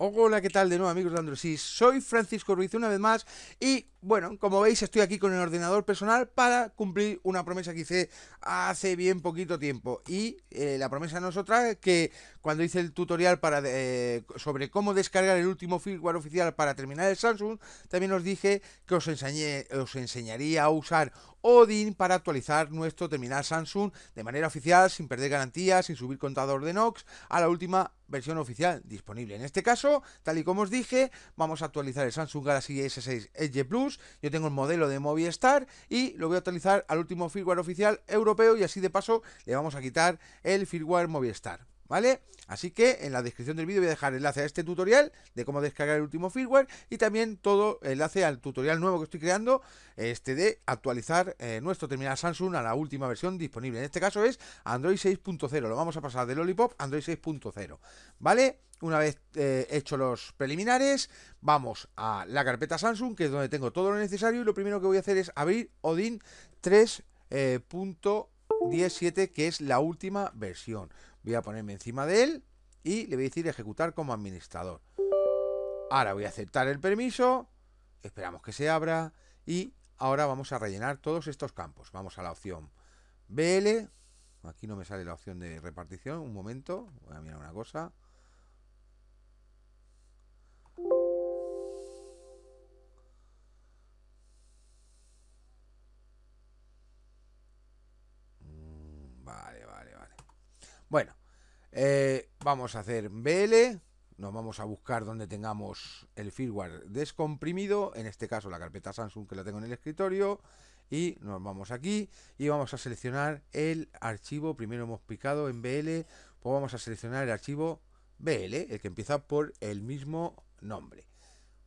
Hola, ¿qué tal? De nuevo, amigos de y Soy Francisco Ruiz una vez más y, bueno, como veis, estoy aquí con el ordenador personal para cumplir una promesa que hice hace bien poquito tiempo. Y eh, la promesa no es otra que cuando hice el tutorial eh, sobre cómo descargar el último firmware oficial para terminar el Samsung, también os dije que os, enseñé, os enseñaría a usar Odin para actualizar nuestro terminal Samsung de manera oficial, sin perder garantías, sin subir contador de NOx, a la última versión oficial disponible. En este caso, tal y como os dije, vamos a actualizar el Samsung Galaxy S6 Edge Plus. Yo tengo el modelo de Movistar y lo voy a actualizar al último firmware oficial europeo y así de paso le vamos a quitar el firmware Movistar. ¿vale? Así que en la descripción del vídeo voy a dejar enlace a este tutorial de cómo descargar el último firmware y también todo enlace al tutorial nuevo que estoy creando, este de actualizar eh, nuestro terminal Samsung a la última versión disponible. En este caso es Android 6.0, lo vamos a pasar de Lollipop a Android 6.0, ¿vale? Una vez eh, hecho los preliminares, vamos a la carpeta Samsung, que es donde tengo todo lo necesario y lo primero que voy a hacer es abrir Odin 3.17 eh, que es la última versión Voy a ponerme encima de él y le voy a decir ejecutar como administrador. Ahora voy a aceptar el permiso, esperamos que se abra y ahora vamos a rellenar todos estos campos. Vamos a la opción BL, aquí no me sale la opción de repartición, un momento, voy a mirar una cosa. Mm, vale, vale, vale. Bueno, eh, vamos a hacer BL, nos vamos a buscar donde tengamos el firmware descomprimido, en este caso la carpeta Samsung que la tengo en el escritorio, y nos vamos aquí y vamos a seleccionar el archivo, primero hemos picado en BL, pues vamos a seleccionar el archivo BL, el que empieza por el mismo nombre.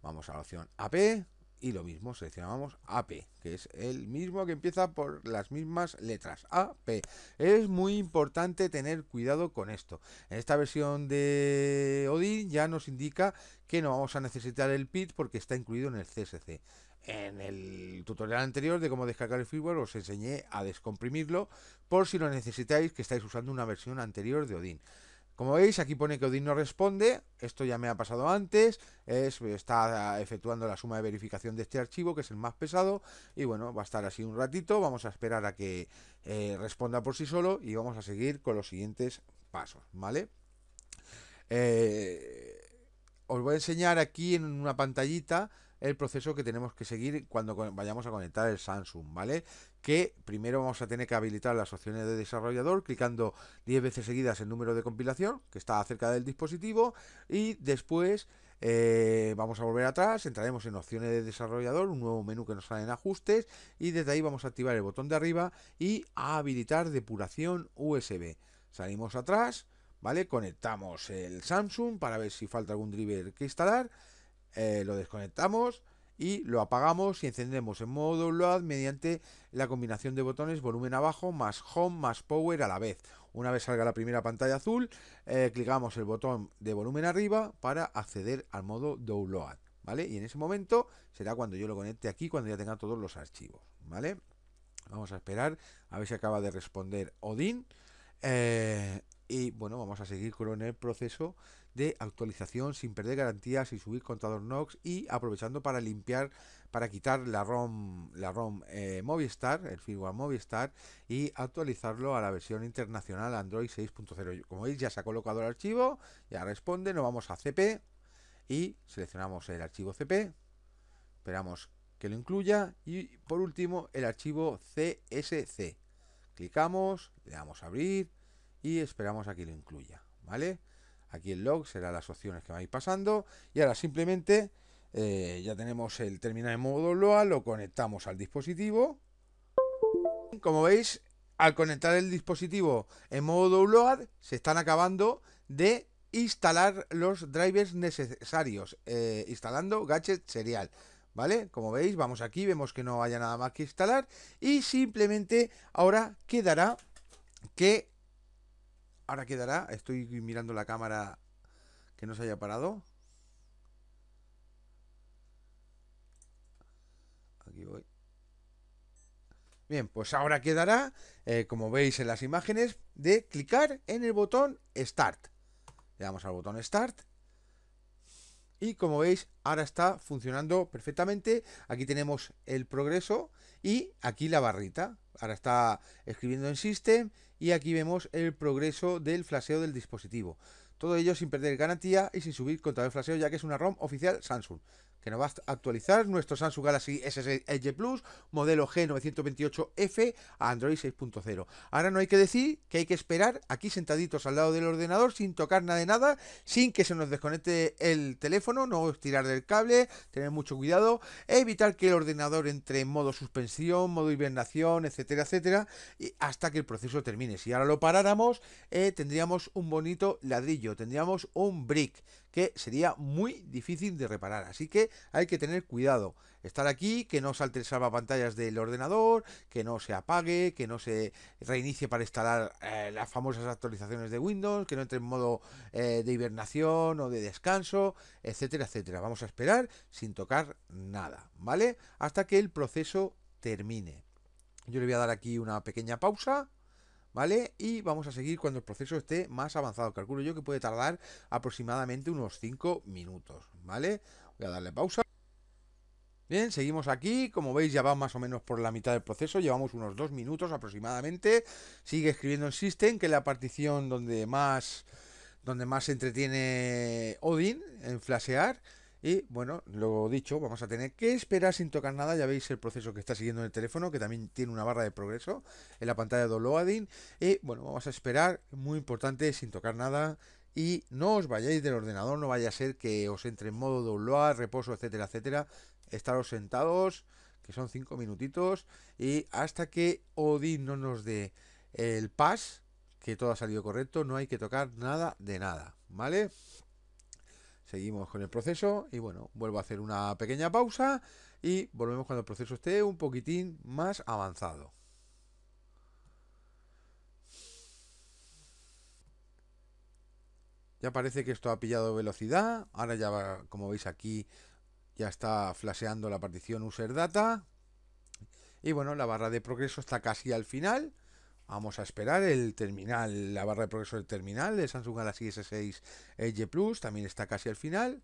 Vamos a la opción AP, y lo mismo seleccionamos AP, que es el mismo que empieza por las mismas letras, AP. Es muy importante tener cuidado con esto. En esta versión de Odin ya nos indica que no vamos a necesitar el PIT porque está incluido en el CSC. En el tutorial anterior de cómo descargar el firmware os enseñé a descomprimirlo por si lo necesitáis que estáis usando una versión anterior de Odin. Como veis, aquí pone que Odin no responde, esto ya me ha pasado antes, está ah, efectuando la suma de verificación de este archivo, que es el más pesado, y bueno, va a estar así un ratito, vamos a esperar a que eh, responda por sí solo y vamos a seguir con los siguientes pasos, ¿vale? Eh, os voy a enseñar aquí en una pantallita el proceso que tenemos que seguir cuando vayamos a conectar el Samsung, ¿vale? Que primero vamos a tener que habilitar las opciones de desarrollador clicando 10 veces seguidas el número de compilación que está cerca del dispositivo y después eh, vamos a volver atrás, entraremos en opciones de desarrollador, un nuevo menú que nos sale en ajustes y desde ahí vamos a activar el botón de arriba y a habilitar depuración USB. Salimos atrás, ¿vale? Conectamos el Samsung para ver si falta algún driver que instalar eh, lo desconectamos y lo apagamos y encendemos en modo download mediante la combinación de botones volumen abajo más home más power a la vez. Una vez salga la primera pantalla azul, eh, clicamos el botón de volumen arriba para acceder al modo download, ¿vale? Y en ese momento será cuando yo lo conecte aquí, cuando ya tenga todos los archivos, ¿vale? Vamos a esperar a ver si acaba de responder Odin. Eh, y bueno, vamos a seguir con el proceso de actualización sin perder garantías y subir contador Nox y aprovechando para limpiar, para quitar la ROM, la ROM eh, Movistar, el firmware Movistar y actualizarlo a la versión internacional Android 6.0. Como veis ya se ha colocado el archivo, ya responde, nos vamos a CP y seleccionamos el archivo CP, esperamos que lo incluya y por último el archivo CSC. Clicamos, le damos a abrir y esperamos a que lo incluya, ¿vale? Aquí el log será las opciones que vais pasando. Y ahora simplemente eh, ya tenemos el terminal en modo LOA, lo conectamos al dispositivo. Como veis, al conectar el dispositivo en modo download, se están acabando de instalar los drivers necesarios, eh, instalando gadget serial. ¿Vale? Como veis, vamos aquí, vemos que no haya nada más que instalar y simplemente ahora quedará que Ahora quedará. Estoy mirando la cámara que no se haya parado. Aquí voy. Bien, pues ahora quedará, eh, como veis en las imágenes, de clicar en el botón Start. Le damos al botón Start y como veis ahora está funcionando perfectamente aquí tenemos el progreso y aquí la barrita ahora está escribiendo en system y aquí vemos el progreso del flaseo del dispositivo todo ello sin perder garantía y sin subir contra el flaseo ya que es una ROM oficial Samsung que nos va a actualizar nuestro Samsung Galaxy S6 Plus, modelo G928F a Android 6.0. Ahora no hay que decir que hay que esperar aquí sentaditos al lado del ordenador sin tocar nada de nada, sin que se nos desconecte el teléfono, no tirar del cable, tener mucho cuidado, evitar que el ordenador entre en modo suspensión, modo hibernación, etcétera, etcétera, hasta que el proceso termine. Si ahora lo paráramos, eh, tendríamos un bonito ladrillo, tendríamos un brick que sería muy difícil de reparar. Así que hay que tener cuidado. Estar aquí, que no salte el pantallas del ordenador, que no se apague, que no se reinicie para instalar eh, las famosas actualizaciones de Windows, que no entre en modo eh, de hibernación o de descanso, etcétera, etcétera. Vamos a esperar sin tocar nada, ¿vale? Hasta que el proceso termine. Yo le voy a dar aquí una pequeña pausa ¿vale? Y vamos a seguir cuando el proceso esté más avanzado. Calculo yo que puede tardar aproximadamente unos 5 minutos, ¿vale? Voy a darle pausa. Bien, seguimos aquí, como veis ya va más o menos por la mitad del proceso, llevamos unos 2 minutos aproximadamente, sigue escribiendo en System, que es la partición donde más, donde más se entretiene Odin en flashear, y bueno, lo dicho, vamos a tener que esperar sin tocar nada. Ya veis el proceso que está siguiendo en el teléfono, que también tiene una barra de progreso en la pantalla de loading Y bueno, vamos a esperar, muy importante, sin tocar nada. Y no os vayáis del ordenador, no vaya a ser que os entre en modo download, reposo, etcétera, etcétera. Estaros sentados, que son cinco minutitos. Y hasta que Odin no nos dé el pass, que todo ha salido correcto, no hay que tocar nada de nada, ¿vale? seguimos con el proceso y bueno, vuelvo a hacer una pequeña pausa y volvemos cuando el proceso esté un poquitín más avanzado. Ya parece que esto ha pillado velocidad, ahora ya va, como veis aquí ya está flasheando la partición user data y bueno, la barra de progreso está casi al final Vamos a esperar el terminal, la barra de progreso del terminal de Samsung Galaxy S6 Edge Plus, también está casi al final.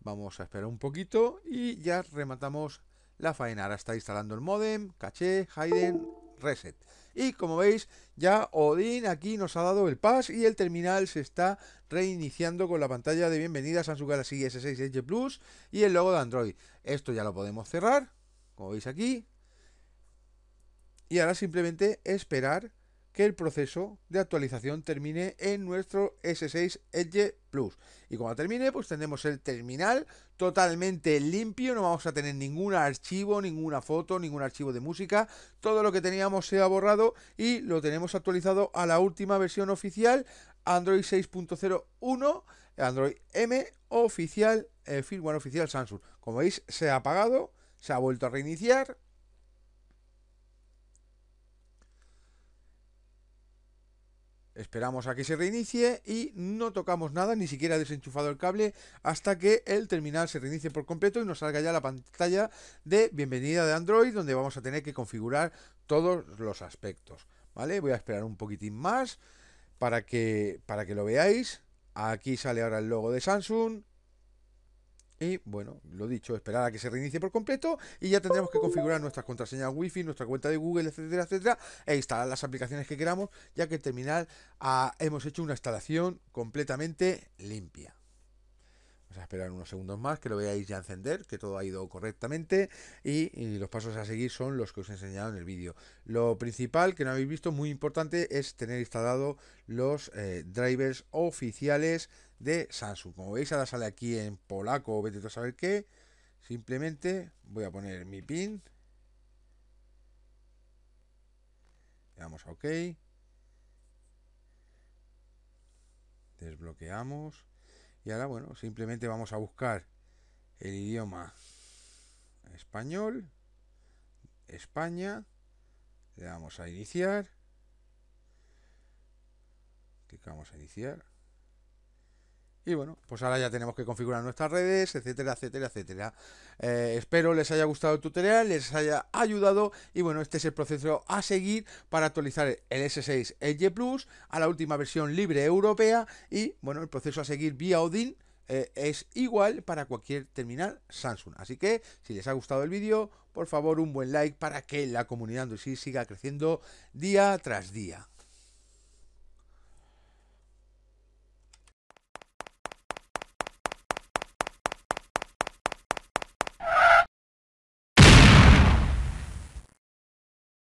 Vamos a esperar un poquito y ya rematamos la faena. Ahora está instalando el modem, caché, Hayden, reset. Y como veis, ya Odin aquí nos ha dado el pass y el terminal se está reiniciando con la pantalla de bienvenida Samsung Galaxy S6 Edge Plus y el logo de Android. Esto ya lo podemos cerrar, como veis aquí, y ahora simplemente esperar que el proceso de actualización termine en nuestro S6 Edge Plus. Y cuando termine, pues tendremos el terminal totalmente limpio, no vamos a tener ningún archivo, ninguna foto, ningún archivo de música, todo lo que teníamos se ha borrado y lo tenemos actualizado a la última versión oficial, Android 6.01, Android M oficial, eh, firmware oficial Samsung. Como veis, se ha apagado, se ha vuelto a reiniciar Esperamos a que se reinicie y no tocamos nada, ni siquiera desenchufado el cable, hasta que el terminal se reinicie por completo y nos salga ya la pantalla de bienvenida de Android, donde vamos a tener que configurar todos los aspectos. ¿Vale? Voy a esperar un poquitín más para que, para que lo veáis. Aquí sale ahora el logo de Samsung, y bueno, lo dicho, esperar a que se reinicie por completo y ya tendremos que configurar nuestras contraseñas Wi-Fi, nuestra cuenta de Google, etcétera, etcétera, e instalar las aplicaciones que queramos, ya que al terminal ah, hemos hecho una instalación completamente limpia a esperar unos segundos más que lo veáis ya encender, que todo ha ido correctamente y, los pasos a seguir son los que os he enseñado en el vídeo. Lo principal que no habéis visto, muy importante, es tener instalado los eh, drivers oficiales de Samsung. Como veis, ahora sale aquí en polaco, vete a saber qué. Simplemente voy a poner mi pin. Le damos a OK. Desbloqueamos. Y ahora, bueno, simplemente vamos a buscar el idioma español, España, le damos a iniciar, clicamos a iniciar, y bueno, pues ahora ya tenemos que configurar nuestras redes, etcétera, etcétera, etcétera. Eh, espero les haya gustado el tutorial, les haya ayudado y bueno, este es el proceso a seguir para actualizar el S6 Edge Plus a la última versión libre europea y bueno, el proceso a seguir vía Odin eh, es igual para cualquier terminal Samsung. Así que si les ha gustado el vídeo, por favor un buen like para que la comunidad Android siga creciendo día tras día.